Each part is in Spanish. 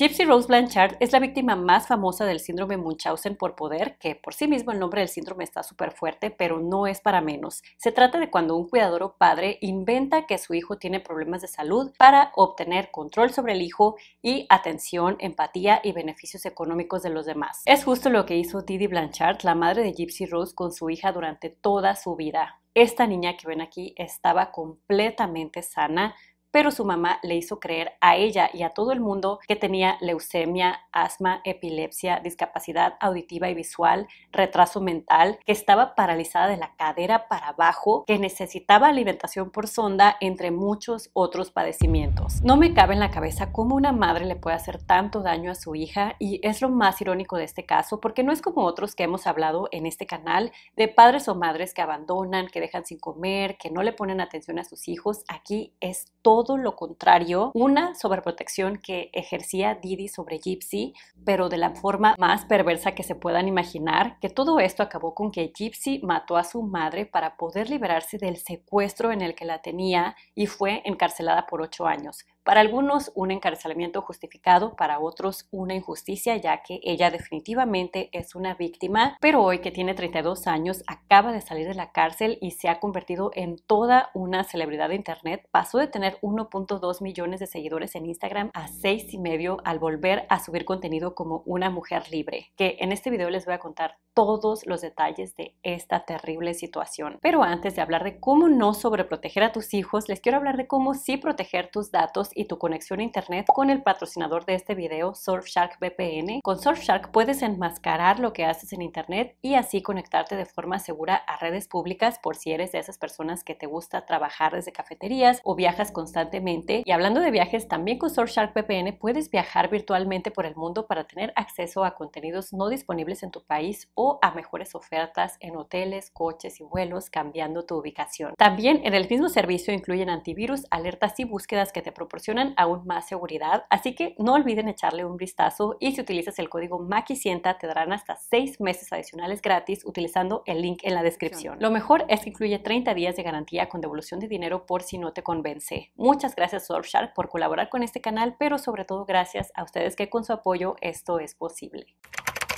Gypsy Rose Blanchard es la víctima más famosa del síndrome Munchausen por poder, que por sí mismo el nombre del síndrome está súper fuerte, pero no es para menos. Se trata de cuando un cuidador o padre inventa que su hijo tiene problemas de salud para obtener control sobre el hijo y atención, empatía y beneficios económicos de los demás. Es justo lo que hizo Didi Blanchard, la madre de Gypsy Rose, con su hija durante toda su vida. Esta niña que ven aquí estaba completamente sana, pero su mamá le hizo creer a ella y a todo el mundo que tenía leucemia, asma, epilepsia, discapacidad auditiva y visual, retraso mental, que estaba paralizada de la cadera para abajo, que necesitaba alimentación por sonda, entre muchos otros padecimientos. No me cabe en la cabeza cómo una madre le puede hacer tanto daño a su hija y es lo más irónico de este caso porque no es como otros que hemos hablado en este canal de padres o madres que abandonan, que dejan sin comer, que no le ponen atención a sus hijos. Aquí es todo todo lo contrario, una sobreprotección que ejercía Didi sobre Gypsy, pero de la forma más perversa que se puedan imaginar, que todo esto acabó con que Gypsy mató a su madre para poder liberarse del secuestro en el que la tenía y fue encarcelada por ocho años. Para algunos un encarcelamiento justificado, para otros una injusticia, ya que ella definitivamente es una víctima, pero hoy que tiene 32 años acaba de salir de la cárcel y se ha convertido en toda una celebridad de internet. Pasó de tener 1.2 millones de seguidores en Instagram a 6 y medio al volver a subir contenido como una mujer libre, que en este video les voy a contar todos los detalles de esta terrible situación. Pero antes de hablar de cómo no sobreproteger a tus hijos, les quiero hablar de cómo sí proteger tus datos y tu conexión a Internet con el patrocinador de este video, Surfshark VPN. Con Surfshark puedes enmascarar lo que haces en Internet y así conectarte de forma segura a redes públicas por si eres de esas personas que te gusta trabajar desde cafeterías o viajas constantemente. Y hablando de viajes, también con Surfshark VPN puedes viajar virtualmente por el mundo para tener acceso a contenidos no disponibles en tu país o a mejores ofertas en hoteles, coches y vuelos, cambiando tu ubicación. También en el mismo servicio incluyen antivirus, alertas y búsquedas que te proporcionan aún más seguridad, así que no olviden echarle un vistazo y si utilizas el código maqui te darán hasta 6 meses adicionales gratis utilizando el link en la descripción. Lo mejor es que incluye 30 días de garantía con devolución de dinero por si no te convence. Muchas gracias Surfshark por colaborar con este canal, pero sobre todo gracias a ustedes que con su apoyo esto es posible.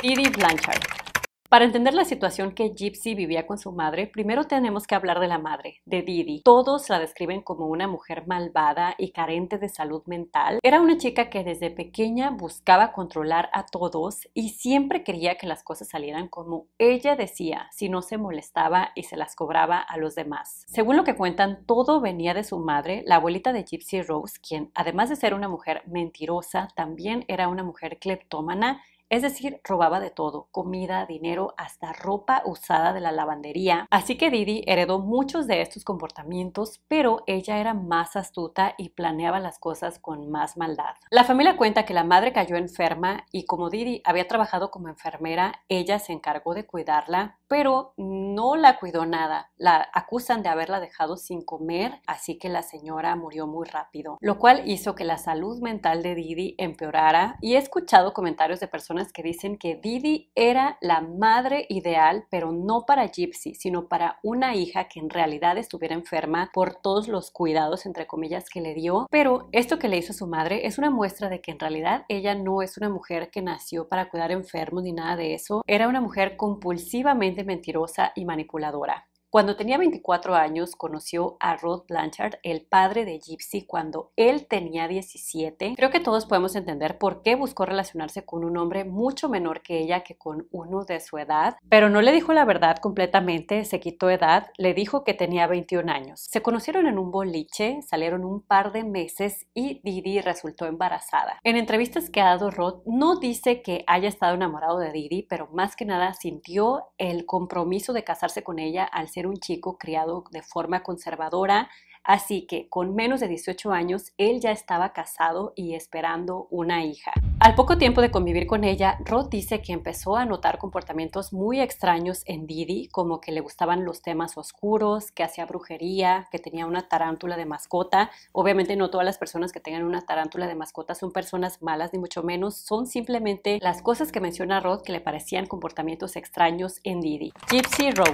Didi Blanchard para entender la situación que Gypsy vivía con su madre, primero tenemos que hablar de la madre, de Didi. Todos la describen como una mujer malvada y carente de salud mental. Era una chica que desde pequeña buscaba controlar a todos y siempre quería que las cosas salieran como ella decía, si no se molestaba y se las cobraba a los demás. Según lo que cuentan, todo venía de su madre, la abuelita de Gypsy Rose, quien además de ser una mujer mentirosa, también era una mujer cleptómana es decir, robaba de todo, comida, dinero, hasta ropa usada de la lavandería. Así que Didi heredó muchos de estos comportamientos, pero ella era más astuta y planeaba las cosas con más maldad. La familia cuenta que la madre cayó enferma y como Didi había trabajado como enfermera, ella se encargó de cuidarla, pero no la cuidó nada. La acusan de haberla dejado sin comer, así que la señora murió muy rápido, lo cual hizo que la salud mental de Didi empeorara y he escuchado comentarios de personas que dicen que Didi era la madre ideal, pero no para Gypsy, sino para una hija que en realidad estuviera enferma por todos los cuidados, entre comillas, que le dio. Pero esto que le hizo a su madre es una muestra de que en realidad ella no es una mujer que nació para cuidar enfermos ni nada de eso. Era una mujer compulsivamente mentirosa y manipuladora. Cuando tenía 24 años, conoció a Rod Blanchard, el padre de Gypsy, cuando él tenía 17. Creo que todos podemos entender por qué buscó relacionarse con un hombre mucho menor que ella que con uno de su edad, pero no le dijo la verdad completamente, se quitó edad, le dijo que tenía 21 años. Se conocieron en un boliche, salieron un par de meses y Didi resultó embarazada. En entrevistas que ha dado Rod, no dice que haya estado enamorado de Didi, pero más que nada sintió el compromiso de casarse con ella al ser un chico criado de forma conservadora, así que con menos de 18 años él ya estaba casado y esperando una hija. Al poco tiempo de convivir con ella, Rod dice que empezó a notar comportamientos muy extraños en Didi, como que le gustaban los temas oscuros, que hacía brujería, que tenía una tarántula de mascota. Obviamente no todas las personas que tengan una tarántula de mascota son personas malas ni mucho menos, son simplemente las cosas que menciona Rod que le parecían comportamientos extraños en Didi. Gypsy Rose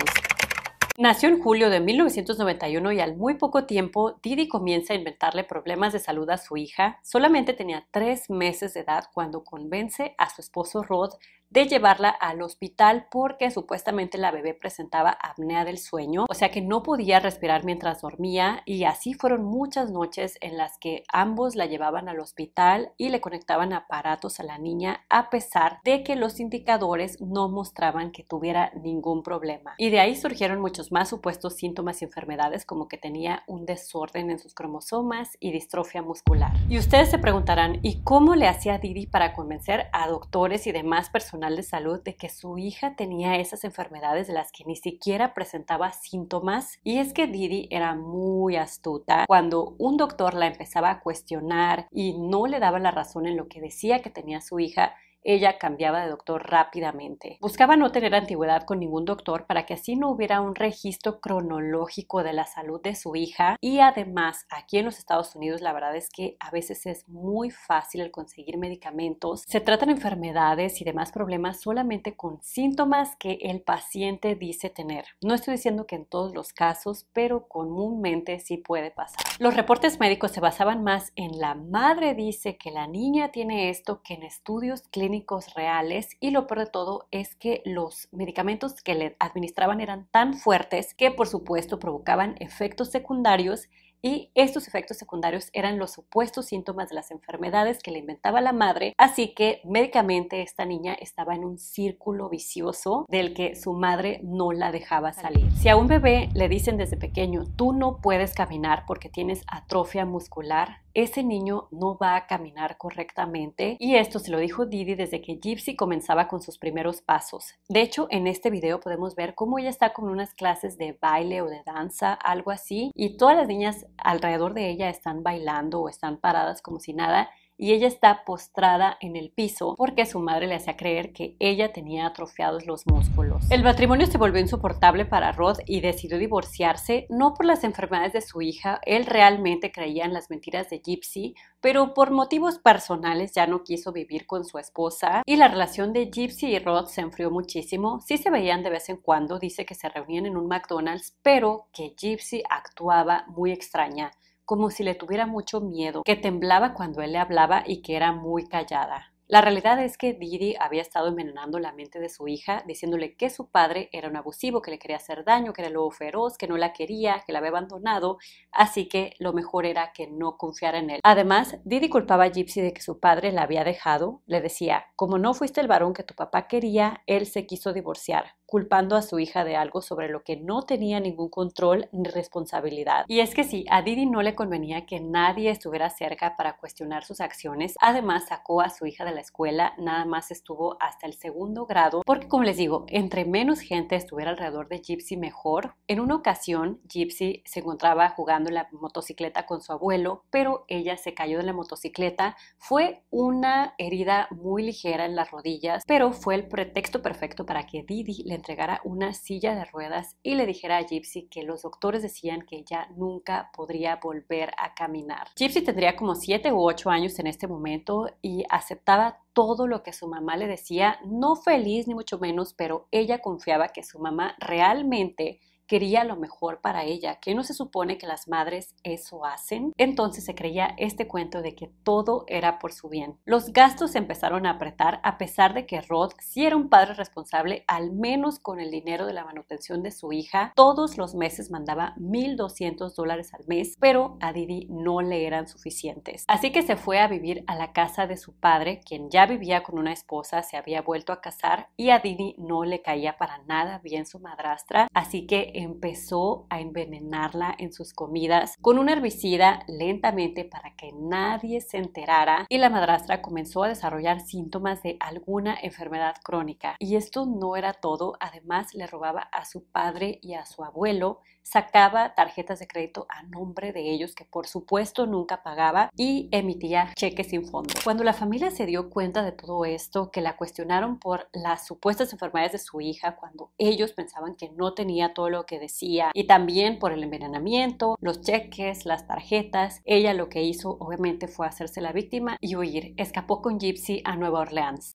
Nació en julio de 1991 y al muy poco tiempo Didi comienza a inventarle problemas de salud a su hija. Solamente tenía tres meses de edad cuando convence a su esposo Rod de llevarla al hospital porque supuestamente la bebé presentaba apnea del sueño, o sea que no podía respirar mientras dormía y así fueron muchas noches en las que ambos la llevaban al hospital y le conectaban aparatos a la niña a pesar de que los indicadores no mostraban que tuviera ningún problema. Y de ahí surgieron muchos más supuestos síntomas y enfermedades como que tenía un desorden en sus cromosomas y distrofia muscular. Y ustedes se preguntarán, ¿y cómo le hacía Didi para convencer a doctores y demás personas de salud de que su hija tenía esas enfermedades de las que ni siquiera presentaba síntomas y es que Didi era muy astuta. Cuando un doctor la empezaba a cuestionar y no le daba la razón en lo que decía que tenía su hija, ella cambiaba de doctor rápidamente. Buscaba no tener antigüedad con ningún doctor para que así no hubiera un registro cronológico de la salud de su hija y además aquí en los Estados Unidos la verdad es que a veces es muy fácil el conseguir medicamentos. Se tratan enfermedades y demás problemas solamente con síntomas que el paciente dice tener. No estoy diciendo que en todos los casos, pero comúnmente sí puede pasar. Los reportes médicos se basaban más en la madre dice que la niña tiene esto que en estudios clínicos reales y lo peor de todo es que los medicamentos que le administraban eran tan fuertes que por supuesto provocaban efectos secundarios y estos efectos secundarios eran los supuestos síntomas de las enfermedades que le inventaba la madre, así que médicamente esta niña estaba en un círculo vicioso del que su madre no la dejaba salir. Si a un bebé le dicen desde pequeño, tú no puedes caminar porque tienes atrofia muscular, ese niño no va a caminar correctamente. Y esto se lo dijo Didi desde que Gypsy comenzaba con sus primeros pasos. De hecho, en este video podemos ver cómo ella está con unas clases de baile o de danza, algo así, y todas las niñas alrededor de ella están bailando o están paradas como si nada y ella está postrada en el piso porque su madre le hacía creer que ella tenía atrofiados los músculos. El matrimonio se volvió insoportable para Rod y decidió divorciarse, no por las enfermedades de su hija, él realmente creía en las mentiras de Gypsy, pero por motivos personales ya no quiso vivir con su esposa y la relación de Gypsy y Rod se enfrió muchísimo. Sí se veían de vez en cuando, dice que se reunían en un McDonald's, pero que Gypsy actuaba muy extraña como si le tuviera mucho miedo, que temblaba cuando él le hablaba y que era muy callada. La realidad es que Didi había estado envenenando la mente de su hija, diciéndole que su padre era un abusivo, que le quería hacer daño, que era lobo feroz, que no la quería, que la había abandonado, así que lo mejor era que no confiara en él. Además, Didi culpaba a Gypsy de que su padre la había dejado, le decía, como no fuiste el varón que tu papá quería, él se quiso divorciar culpando a su hija de algo sobre lo que no tenía ningún control ni responsabilidad. Y es que sí, a Didi no le convenía que nadie estuviera cerca para cuestionar sus acciones. Además, sacó a su hija de la escuela, nada más estuvo hasta el segundo grado, porque como les digo, entre menos gente estuviera alrededor de Gypsy mejor. En una ocasión, Gypsy se encontraba jugando en la motocicleta con su abuelo, pero ella se cayó de la motocicleta. Fue una herida muy ligera en las rodillas, pero fue el pretexto perfecto para que Didi le entregara una silla de ruedas y le dijera a Gypsy que los doctores decían que ella nunca podría volver a caminar. Gypsy tendría como 7 u 8 años en este momento y aceptaba todo lo que su mamá le decía, no feliz ni mucho menos, pero ella confiaba que su mamá realmente quería lo mejor para ella, que no se supone que las madres eso hacen. Entonces se creía este cuento de que todo era por su bien. Los gastos empezaron a apretar a pesar de que Rod si era un padre responsable, al menos con el dinero de la manutención de su hija. Todos los meses mandaba 1.200 dólares al mes, pero a Didi no le eran suficientes. Así que se fue a vivir a la casa de su padre, quien ya vivía con una esposa, se había vuelto a casar y a Didi no le caía para nada bien su madrastra, así que empezó a envenenarla en sus comidas con un herbicida lentamente para que nadie se enterara y la madrastra comenzó a desarrollar síntomas de alguna enfermedad crónica. Y esto no era todo, además le robaba a su padre y a su abuelo sacaba tarjetas de crédito a nombre de ellos que por supuesto nunca pagaba y emitía cheques sin fondo. Cuando la familia se dio cuenta de todo esto, que la cuestionaron por las supuestas enfermedades de su hija cuando ellos pensaban que no tenía todo lo que decía y también por el envenenamiento, los cheques, las tarjetas, ella lo que hizo obviamente fue hacerse la víctima y huir. Escapó con Gypsy a Nueva Orleans.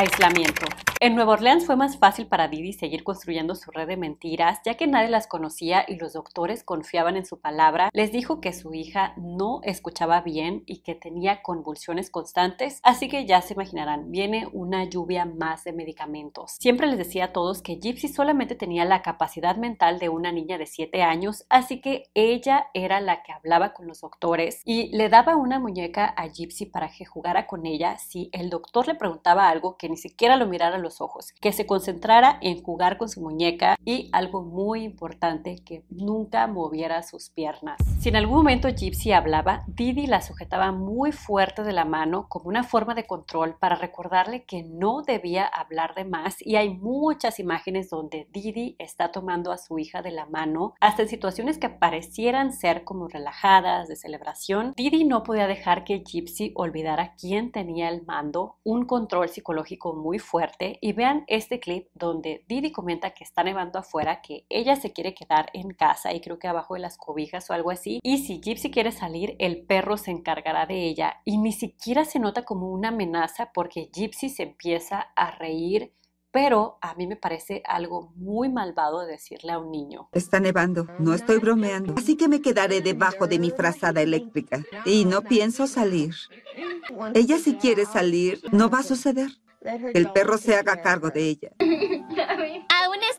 Aislamiento. En Nueva Orleans fue más fácil para Didi seguir construyendo su red de mentiras, ya que nadie las conocía y los doctores confiaban en su palabra. Les dijo que su hija no escuchaba bien y que tenía convulsiones constantes, así que ya se imaginarán, viene una lluvia más de medicamentos. Siempre les decía a todos que Gypsy solamente tenía la capacidad mental de una niña de 7 años, así que ella era la que hablaba con los doctores y le daba una muñeca a Gypsy para que jugara con ella si el doctor le preguntaba algo que ni siquiera lo mirara a los ojos, que se concentrara en jugar con su muñeca y algo muy importante, que nunca moviera sus piernas. Si en algún momento Gypsy hablaba, Didi la sujetaba muy fuerte de la mano como una forma de control para recordarle que no debía hablar de más y hay muchas imágenes donde Didi está tomando a su hija de la mano, hasta en situaciones que parecieran ser como relajadas, de celebración. Didi no podía dejar que Gypsy olvidara quién tenía el mando, un control psicológico muy fuerte y vean este clip donde Didi comenta que está nevando afuera, que ella se quiere quedar en casa y creo que abajo de las cobijas o algo así. Y si Gypsy quiere salir, el perro se encargará de ella y ni siquiera se nota como una amenaza porque Gypsy se empieza a reír pero a mí me parece algo muy malvado decirle a un niño. Está nevando, no estoy bromeando. Así que me quedaré debajo de mi frazada eléctrica y no pienso salir. Ella si quiere salir, no va a suceder el perro se haga cargo de ella.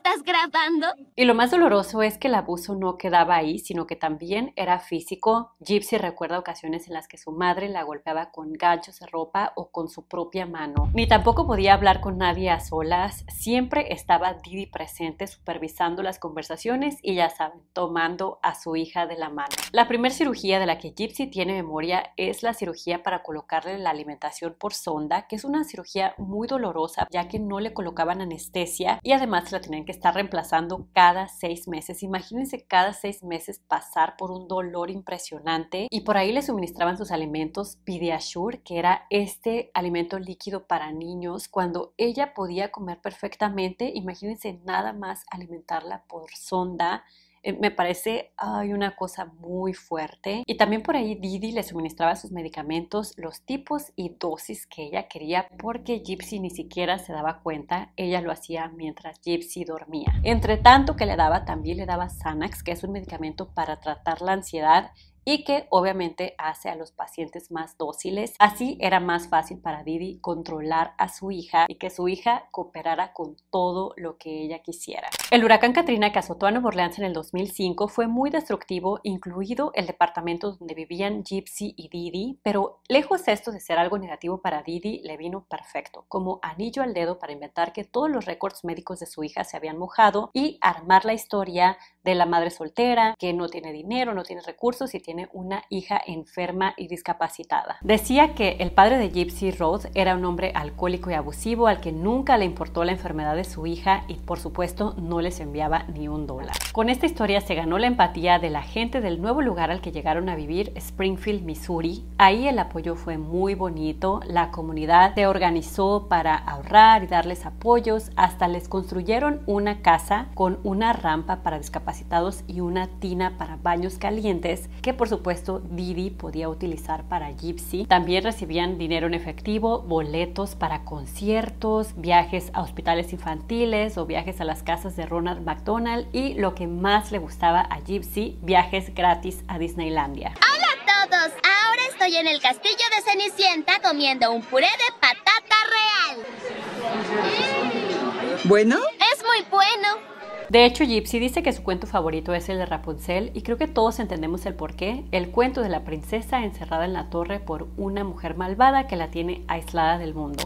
estás grabando? Y lo más doloroso es que el abuso no quedaba ahí, sino que también era físico. Gypsy recuerda ocasiones en las que su madre la golpeaba con ganchos de ropa o con su propia mano. Ni tampoco podía hablar con nadie a solas. Siempre estaba Didi presente supervisando las conversaciones y ya saben, tomando a su hija de la mano. La primera cirugía de la que Gypsy tiene memoria es la cirugía para colocarle la alimentación por sonda, que es una cirugía muy dolorosa ya que no le colocaban anestesia y además la tenían que está reemplazando cada seis meses. Imagínense cada seis meses pasar por un dolor impresionante y por ahí le suministraban sus alimentos Pediasure, que era este alimento líquido para niños, cuando ella podía comer perfectamente. Imagínense nada más alimentarla por sonda eh, me parece hay una cosa muy fuerte. Y también por ahí Didi le suministraba sus medicamentos, los tipos y dosis que ella quería, porque Gypsy ni siquiera se daba cuenta, ella lo hacía mientras Gypsy dormía. Entre tanto que le daba, también le daba Xanax, que es un medicamento para tratar la ansiedad y que obviamente hace a los pacientes más dóciles. Así era más fácil para Didi controlar a su hija y que su hija cooperara con todo lo que ella quisiera. El huracán Katrina que azotó a Nueva Orleans en el 2005 fue muy destructivo, incluido el departamento donde vivían Gypsy y Didi, pero lejos esto de ser algo negativo para Didi, le vino perfecto, como anillo al dedo para inventar que todos los récords médicos de su hija se habían mojado y armar la historia de la madre soltera que no tiene dinero, no tiene recursos y tiene tiene una hija enferma y discapacitada. Decía que el padre de Gypsy Rose era un hombre alcohólico y abusivo al que nunca le importó la enfermedad de su hija y por supuesto no les enviaba ni un dólar. Con esta historia se ganó la empatía de la gente del nuevo lugar al que llegaron a vivir, Springfield, Missouri. Ahí el apoyo fue muy bonito, la comunidad se organizó para ahorrar y darles apoyos, hasta les construyeron una casa con una rampa para discapacitados y una tina para baños calientes que por supuesto Didi podía utilizar para Gypsy. También recibían dinero en efectivo, boletos para conciertos, viajes a hospitales infantiles o viajes a las casas de Ronald McDonald y lo que más le gustaba a Gypsy, viajes gratis a Disneylandia. ¡Hola a todos! Ahora estoy en el castillo de Cenicienta comiendo un puré de patata real. ¿Bueno? De hecho, Gypsy dice que su cuento favorito es el de Rapunzel y creo que todos entendemos el porqué, el cuento de la princesa encerrada en la torre por una mujer malvada que la tiene aislada del mundo.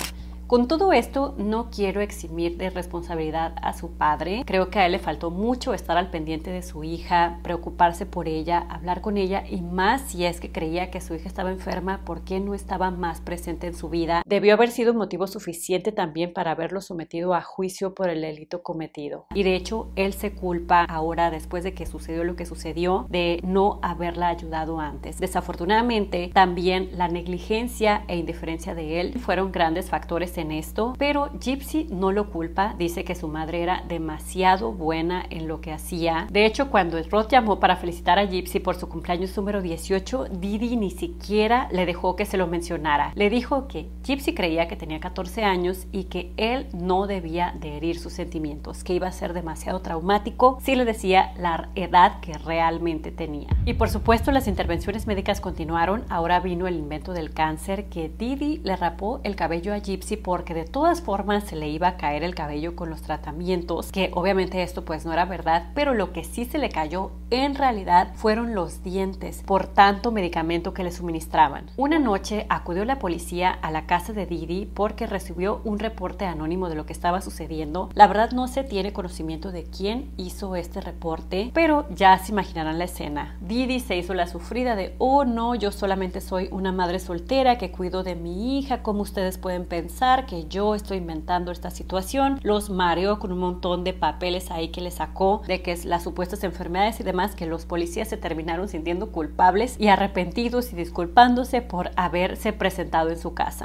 Con todo esto, no quiero eximir de responsabilidad a su padre. Creo que a él le faltó mucho estar al pendiente de su hija, preocuparse por ella, hablar con ella y más si es que creía que su hija estaba enferma, ¿por qué no estaba más presente en su vida? Debió haber sido un motivo suficiente también para haberlo sometido a juicio por el delito cometido. Y de hecho, él se culpa ahora, después de que sucedió lo que sucedió, de no haberla ayudado antes. Desafortunadamente, también la negligencia e indiferencia de él fueron grandes factores en esto, pero Gypsy no lo culpa, dice que su madre era demasiado buena en lo que hacía. De hecho, cuando Roth llamó para felicitar a Gypsy por su cumpleaños número 18, Didi ni siquiera le dejó que se lo mencionara. Le dijo que Gypsy creía que tenía 14 años y que él no debía de herir sus sentimientos, que iba a ser demasiado traumático si le decía la edad que realmente tenía. Y por supuesto, las intervenciones médicas continuaron. Ahora vino el invento del cáncer que Didi le rapó el cabello a Gypsy porque de todas formas se le iba a caer el cabello con los tratamientos, que obviamente esto pues no era verdad, pero lo que sí se le cayó en realidad fueron los dientes por tanto medicamento que le suministraban. Una noche acudió la policía a la casa de Didi porque recibió un reporte anónimo de lo que estaba sucediendo. La verdad no se tiene conocimiento de quién hizo este reporte, pero ya se imaginarán la escena. Didi se hizo la sufrida de, oh no, yo solamente soy una madre soltera que cuido de mi hija, como ustedes pueden pensar que yo estoy inventando esta situación, los mareó con un montón de papeles ahí que le sacó de que es las supuestas enfermedades y demás, que los policías se terminaron sintiendo culpables y arrepentidos y disculpándose por haberse presentado en su casa.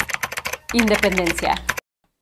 Independencia.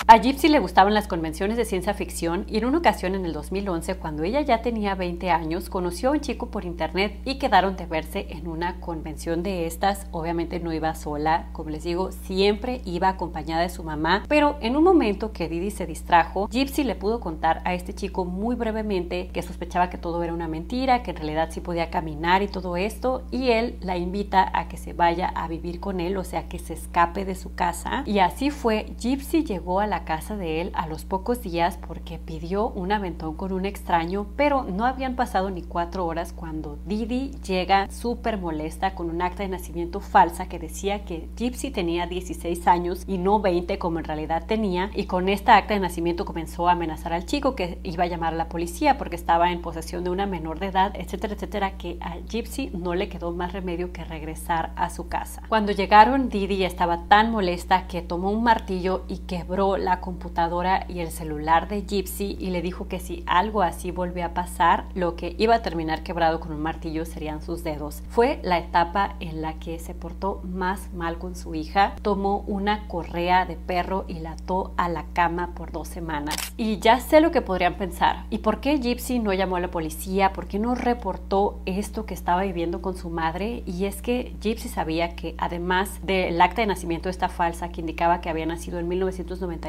A Gypsy le gustaban las convenciones de ciencia ficción y en una ocasión en el 2011, cuando ella ya tenía 20 años, conoció a un chico por internet y quedaron de verse en una convención de estas. Obviamente no iba sola, como les digo, siempre iba acompañada de su mamá, pero en un momento que Didi se distrajo, Gypsy le pudo contar a este chico muy brevemente que sospechaba que todo era una mentira, que en realidad sí podía caminar y todo esto, y él la invita a que se vaya a vivir con él, o sea, que se escape de su casa. Y así fue, Gypsy llegó a la casa de él a los pocos días porque pidió un aventón con un extraño, pero no habían pasado ni cuatro horas cuando Didi llega súper molesta con un acta de nacimiento falsa que decía que Gypsy tenía 16 años y no 20 como en realidad tenía, y con esta acta de nacimiento comenzó a amenazar al chico que iba a llamar a la policía porque estaba en posesión de una menor de edad, etcétera, etcétera, que a Gypsy no le quedó más remedio que regresar a su casa. Cuando llegaron, Didi estaba tan molesta que tomó un martillo y quebró la computadora y el celular de Gypsy y le dijo que si algo así volvía a pasar, lo que iba a terminar quebrado con un martillo serían sus dedos. Fue la etapa en la que se portó más mal con su hija, tomó una correa de perro y la ató a la cama por dos semanas. Y ya sé lo que podrían pensar. ¿Y por qué Gypsy no llamó a la policía? ¿Por qué no reportó esto que estaba viviendo con su madre? Y es que Gypsy sabía que además del acta de nacimiento esta falsa que indicaba que había nacido en 1990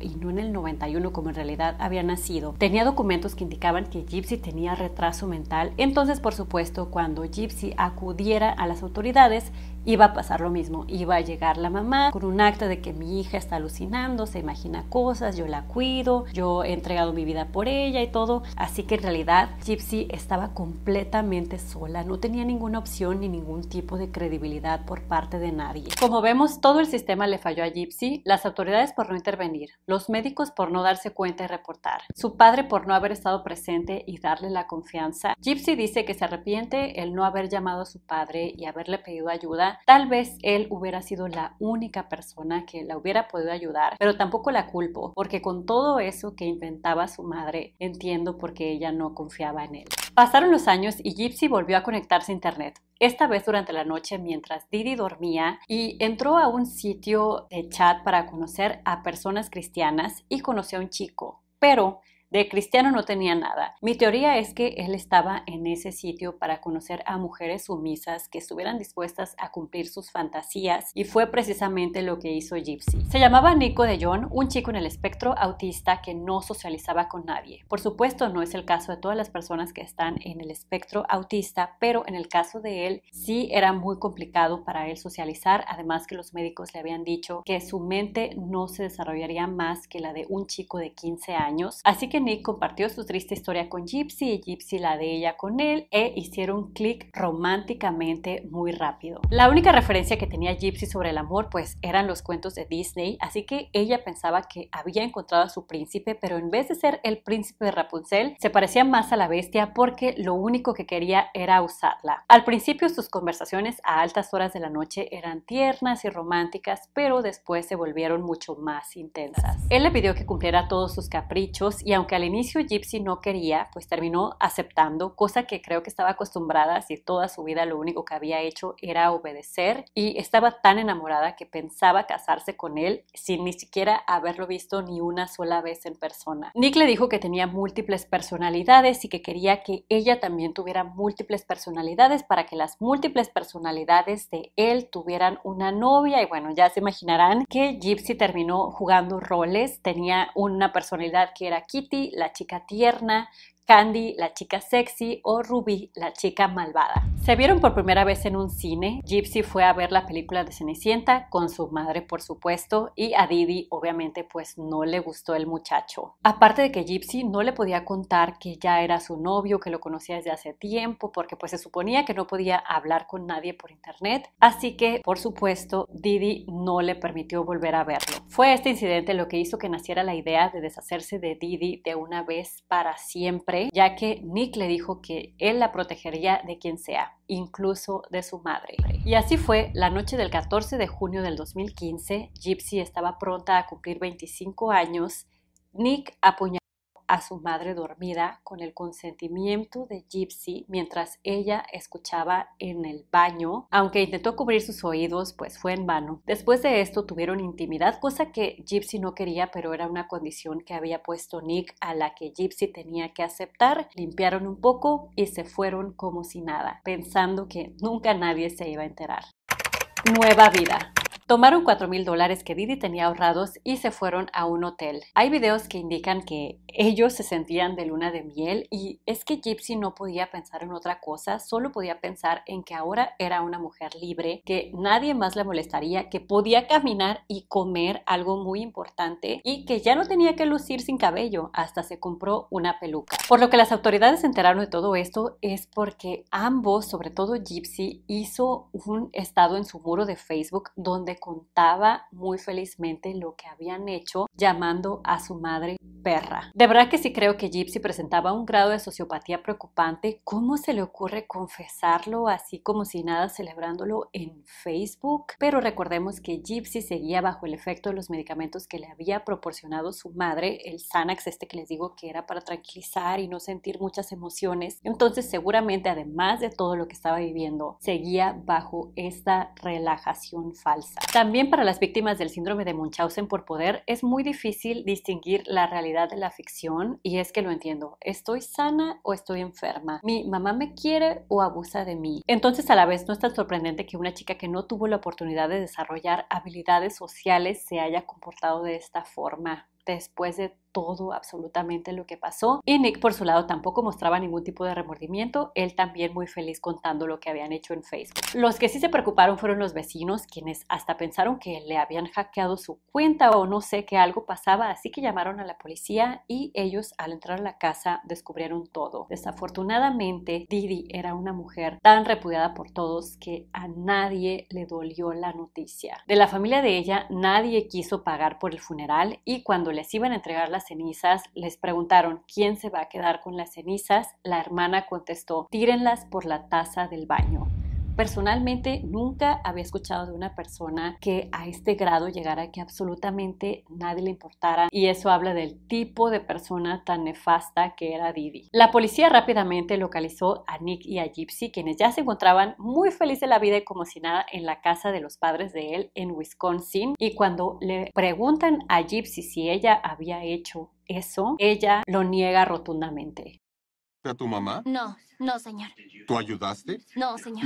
y no en el 91 como en realidad había nacido, tenía documentos que indicaban que Gypsy tenía retraso mental. Entonces, por supuesto, cuando Gypsy acudiera a las autoridades, iba a pasar lo mismo, iba a llegar la mamá con un acto de que mi hija está alucinando, se imagina cosas, yo la cuido, yo he entregado mi vida por ella y todo, así que en realidad Gypsy estaba completamente sola, no tenía ninguna opción ni ningún tipo de credibilidad por parte de nadie. Como vemos, todo el sistema le falló a Gypsy, las autoridades por no intervenir, los médicos por no darse cuenta y reportar, su padre por no haber estado presente y darle la confianza. Gypsy dice que se arrepiente el no haber llamado a su padre y haberle pedido ayuda Tal vez él hubiera sido la única persona que la hubiera podido ayudar, pero tampoco la culpo, porque con todo eso que inventaba su madre, entiendo por qué ella no confiaba en él. Pasaron los años y Gypsy volvió a conectarse a internet, esta vez durante la noche mientras Didi dormía y entró a un sitio de chat para conocer a personas cristianas y conoció a un chico, pero de cristiano no tenía nada. Mi teoría es que él estaba en ese sitio para conocer a mujeres sumisas que estuvieran dispuestas a cumplir sus fantasías y fue precisamente lo que hizo Gypsy. Se llamaba Nico de John, un chico en el espectro autista que no socializaba con nadie. Por supuesto no es el caso de todas las personas que están en el espectro autista, pero en el caso de él sí era muy complicado para él socializar, además que los médicos le habían dicho que su mente no se desarrollaría más que la de un chico de 15 años, así que Nick compartió su triste historia con Gypsy y Gypsy la de ella con él e hicieron clic románticamente muy rápido. La única referencia que tenía Gypsy sobre el amor pues eran los cuentos de Disney, así que ella pensaba que había encontrado a su príncipe, pero en vez de ser el príncipe de Rapunzel, se parecía más a la bestia porque lo único que quería era usarla. Al principio sus conversaciones a altas horas de la noche eran tiernas y románticas, pero después se volvieron mucho más intensas. Él le pidió que cumpliera todos sus caprichos y aunque al inicio Gypsy no quería, pues terminó aceptando, cosa que creo que estaba acostumbrada si toda su vida lo único que había hecho era obedecer y estaba tan enamorada que pensaba casarse con él sin ni siquiera haberlo visto ni una sola vez en persona. Nick le dijo que tenía múltiples personalidades y que quería que ella también tuviera múltiples personalidades para que las múltiples personalidades de él tuvieran una novia y bueno, ya se imaginarán que Gypsy terminó jugando roles, tenía una personalidad que era Kitty, la chica tierna, Candy, la chica sexy o Ruby, la chica malvada. Se vieron por primera vez en un cine. Gypsy fue a ver la película de Cenicienta con su madre, por supuesto, y a Didi obviamente pues no le gustó el muchacho. Aparte de que Gypsy no le podía contar que ya era su novio, que lo conocía desde hace tiempo, porque pues se suponía que no podía hablar con nadie por internet, así que por supuesto Didi no le permitió volver a verlo. Fue este incidente lo que hizo que naciera la idea de deshacerse de Didi de una vez para siempre ya que Nick le dijo que él la protegería de quien sea, incluso de su madre. Y así fue, la noche del 14 de junio del 2015, Gypsy estaba pronta a cumplir 25 años, Nick apuñaló a su madre dormida con el consentimiento de Gypsy mientras ella escuchaba en el baño, aunque intentó cubrir sus oídos, pues fue en vano. Después de esto tuvieron intimidad, cosa que Gypsy no quería, pero era una condición que había puesto Nick a la que Gypsy tenía que aceptar. Limpiaron un poco y se fueron como si nada, pensando que nunca nadie se iba a enterar. Nueva vida. Tomaron 4 mil dólares que Didi tenía ahorrados y se fueron a un hotel. Hay videos que indican que ellos se sentían de luna de miel y es que Gypsy no podía pensar en otra cosa, solo podía pensar en que ahora era una mujer libre, que nadie más la molestaría, que podía caminar y comer algo muy importante y que ya no tenía que lucir sin cabello, hasta se compró una peluca. Por lo que las autoridades se enteraron de todo esto es porque ambos, sobre todo Gypsy, hizo un estado en su muro de Facebook donde contaba muy felizmente lo que habían hecho llamando a su madre perra. De verdad que sí creo que Gypsy presentaba un grado de sociopatía preocupante. ¿Cómo se le ocurre confesarlo así como si nada celebrándolo en Facebook? Pero recordemos que Gypsy seguía bajo el efecto de los medicamentos que le había proporcionado su madre, el Xanax este que les digo que era para tranquilizar y no sentir muchas emociones. Entonces seguramente además de todo lo que estaba viviendo, seguía bajo esta relajación falsa. También para las víctimas del síndrome de Munchausen por poder es muy difícil distinguir la realidad de la ficción y es que lo entiendo, estoy sana o estoy enferma, mi mamá me quiere o abusa de mí. Entonces a la vez no es tan sorprendente que una chica que no tuvo la oportunidad de desarrollar habilidades sociales se haya comportado de esta forma después de todo absolutamente lo que pasó. Y Nick por su lado tampoco mostraba ningún tipo de remordimiento, él también muy feliz contando lo que habían hecho en Facebook. Los que sí se preocuparon fueron los vecinos, quienes hasta pensaron que le habían hackeado su cuenta o no sé qué algo pasaba, así que llamaron a la policía y ellos al entrar a la casa descubrieron todo. Desafortunadamente, Didi era una mujer tan repudiada por todos que a nadie le dolió la noticia. De la familia de ella, nadie quiso pagar por el funeral y cuando le les iban a entregar las cenizas, les preguntaron quién se va a quedar con las cenizas. La hermana contestó, tírenlas por la taza del baño. Personalmente nunca había escuchado de una persona que a este grado llegara a que absolutamente nadie le importara y eso habla del tipo de persona tan nefasta que era Didi. La policía rápidamente localizó a Nick y a Gypsy, quienes ya se encontraban muy felices de la vida y como si nada en la casa de los padres de él en Wisconsin y cuando le preguntan a Gypsy si ella había hecho eso, ella lo niega rotundamente. ¿A tu mamá? No, no, señor. ¿Tú ayudaste? No, señor.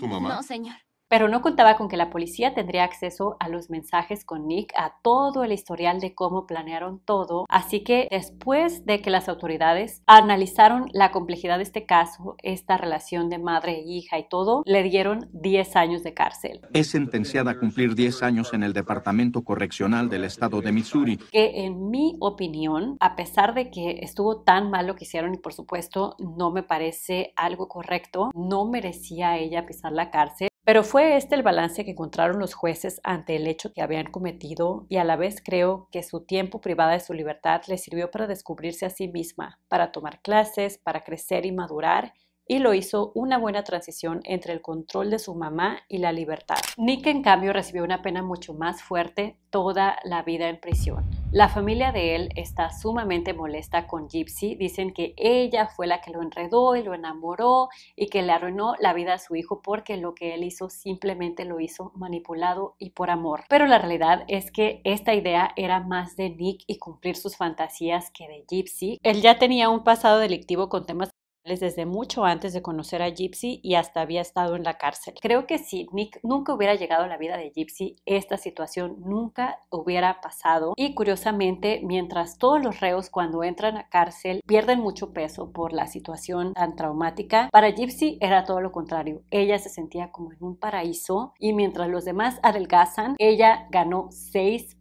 No, señor pero no contaba con que la policía tendría acceso a los mensajes con Nick, a todo el historial de cómo planearon todo. Así que después de que las autoridades analizaron la complejidad de este caso, esta relación de madre e hija y todo, le dieron 10 años de cárcel. Es sentenciada a cumplir 10 años en el Departamento Correccional del Estado de Missouri. Que en mi opinión, a pesar de que estuvo tan mal lo que hicieron y por supuesto no me parece algo correcto, no merecía ella pisar la cárcel pero fue este el balance que encontraron los jueces ante el hecho que habían cometido y a la vez creo que su tiempo privada de su libertad le sirvió para descubrirse a sí misma, para tomar clases, para crecer y madurar y lo hizo una buena transición entre el control de su mamá y la libertad. Nick, en cambio, recibió una pena mucho más fuerte toda la vida en prisión. La familia de él está sumamente molesta con Gypsy, dicen que ella fue la que lo enredó y lo enamoró y que le arruinó la vida a su hijo porque lo que él hizo simplemente lo hizo manipulado y por amor. Pero la realidad es que esta idea era más de Nick y cumplir sus fantasías que de Gypsy. Él ya tenía un pasado delictivo con temas desde mucho antes de conocer a Gypsy y hasta había estado en la cárcel. Creo que si Nick nunca hubiera llegado a la vida de Gypsy, esta situación nunca hubiera pasado. Y curiosamente, mientras todos los reos cuando entran a cárcel pierden mucho peso por la situación tan traumática, para Gypsy era todo lo contrario. Ella se sentía como en un paraíso y mientras los demás adelgazan, ella ganó 6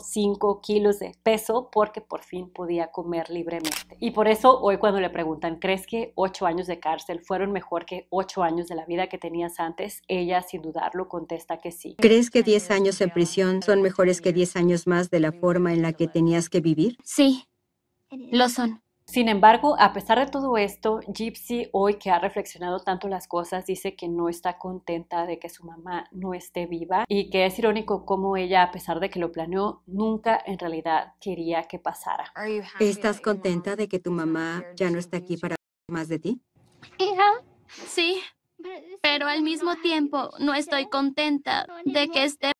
cinco kilos de peso porque por fin podía comer libremente. Y por eso hoy cuando le preguntan, ¿crees que 8 años de cárcel fueron mejor que 8 años de la vida que tenías antes? Ella sin dudarlo contesta que sí. ¿Crees que 10 años en prisión son mejores que 10 años más de la forma en la que tenías que vivir? Sí, lo son. Sin embargo, a pesar de todo esto, Gypsy, hoy que ha reflexionado tanto las cosas, dice que no está contenta de que su mamá no esté viva y que es irónico cómo ella, a pesar de que lo planeó, nunca en realidad quería que pasara. ¿Estás contenta de que tu mamá ya no esté aquí para más de ti? Hija, sí, pero al mismo tiempo no estoy contenta de que esté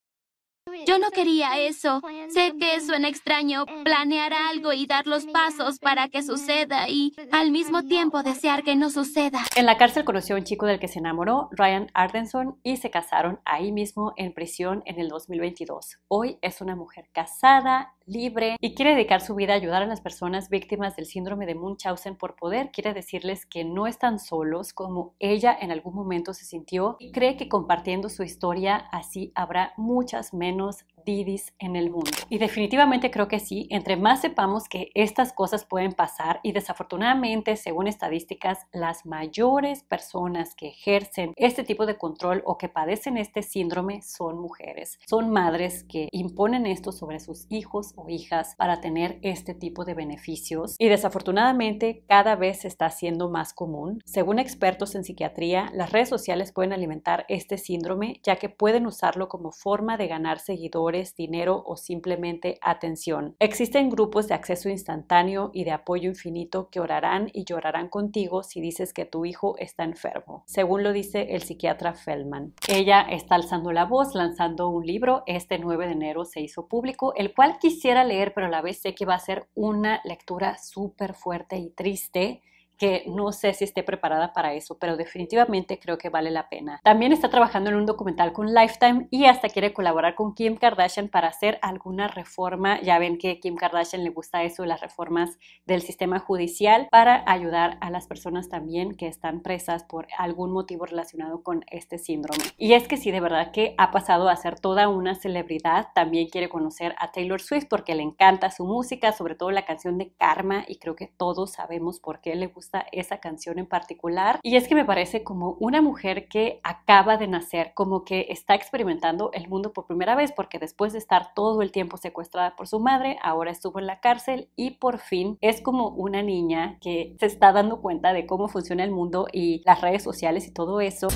yo no quería eso. Sé que suena extraño planear algo y dar los pasos para que suceda y al mismo tiempo desear que no suceda. En la cárcel conoció a un chico del que se enamoró, Ryan Ardenson, y se casaron ahí mismo en prisión en el 2022. Hoy es una mujer casada, libre y quiere dedicar su vida a ayudar a las personas víctimas del síndrome de Munchausen por poder. Quiere decirles que no están solos como ella en algún momento se sintió y cree que compartiendo su historia así habrá muchas menos Didis en el mundo. Y definitivamente creo que sí, entre más sepamos que estas cosas pueden pasar y desafortunadamente, según estadísticas, las mayores personas que ejercen este tipo de control o que padecen este síndrome son mujeres. Son madres que imponen esto sobre sus hijos o hijas para tener este tipo de beneficios y desafortunadamente cada vez se está haciendo más común. Según expertos en psiquiatría, las redes sociales pueden alimentar este síndrome ya que pueden usarlo como forma de ganar seguidores dinero o simplemente atención. Existen grupos de acceso instantáneo y de apoyo infinito que orarán y llorarán contigo si dices que tu hijo está enfermo, según lo dice el psiquiatra Feldman. Ella está alzando la voz lanzando un libro. Este 9 de enero se hizo público, el cual quisiera leer, pero a la vez sé que va a ser una lectura súper fuerte y triste que no sé si esté preparada para eso, pero definitivamente creo que vale la pena. También está trabajando en un documental con Lifetime y hasta quiere colaborar con Kim Kardashian para hacer alguna reforma. Ya ven que Kim Kardashian le gusta eso, las reformas del sistema judicial, para ayudar a las personas también que están presas por algún motivo relacionado con este síndrome. Y es que sí, de verdad que ha pasado a ser toda una celebridad. También quiere conocer a Taylor Swift porque le encanta su música, sobre todo la canción de Karma, y creo que todos sabemos por qué le gusta esa canción en particular y es que me parece como una mujer que acaba de nacer, como que está experimentando el mundo por primera vez porque después de estar todo el tiempo secuestrada por su madre, ahora estuvo en la cárcel y por fin es como una niña que se está dando cuenta de cómo funciona el mundo y las redes sociales y todo eso.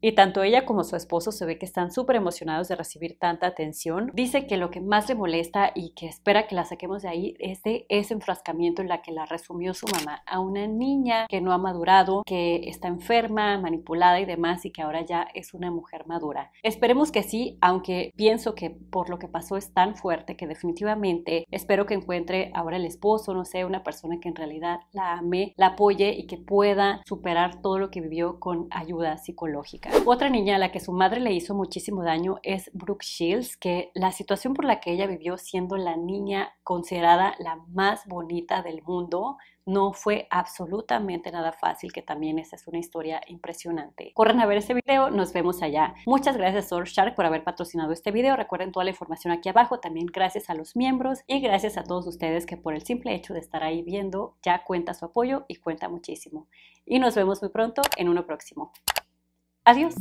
Y tanto ella como su esposo se ve que están súper emocionados de recibir tanta atención. Dice que lo que más le y que espera que la saquemos de ahí es de ese enfrascamiento en la que la resumió su mamá a una niña que no ha madurado, que está enferma, manipulada y demás y que ahora ya es una mujer madura. Esperemos que sí, aunque pienso que por lo que pasó es tan fuerte que definitivamente espero que encuentre ahora el esposo, no sé, una persona que en realidad la ame, la apoye y que pueda superar todo lo que vivió con ayuda psicológica. Otra niña a la que su madre le hizo muchísimo daño es Brooke Shields, que la situación por la que ella vivió vio siendo la niña considerada la más bonita del mundo no fue absolutamente nada fácil, que también esa es una historia impresionante. corren a ver este video, nos vemos allá. Muchas gracias Shark por haber patrocinado este video. Recuerden toda la información aquí abajo, también gracias a los miembros y gracias a todos ustedes que por el simple hecho de estar ahí viendo ya cuenta su apoyo y cuenta muchísimo. Y nos vemos muy pronto en uno próximo. Adiós.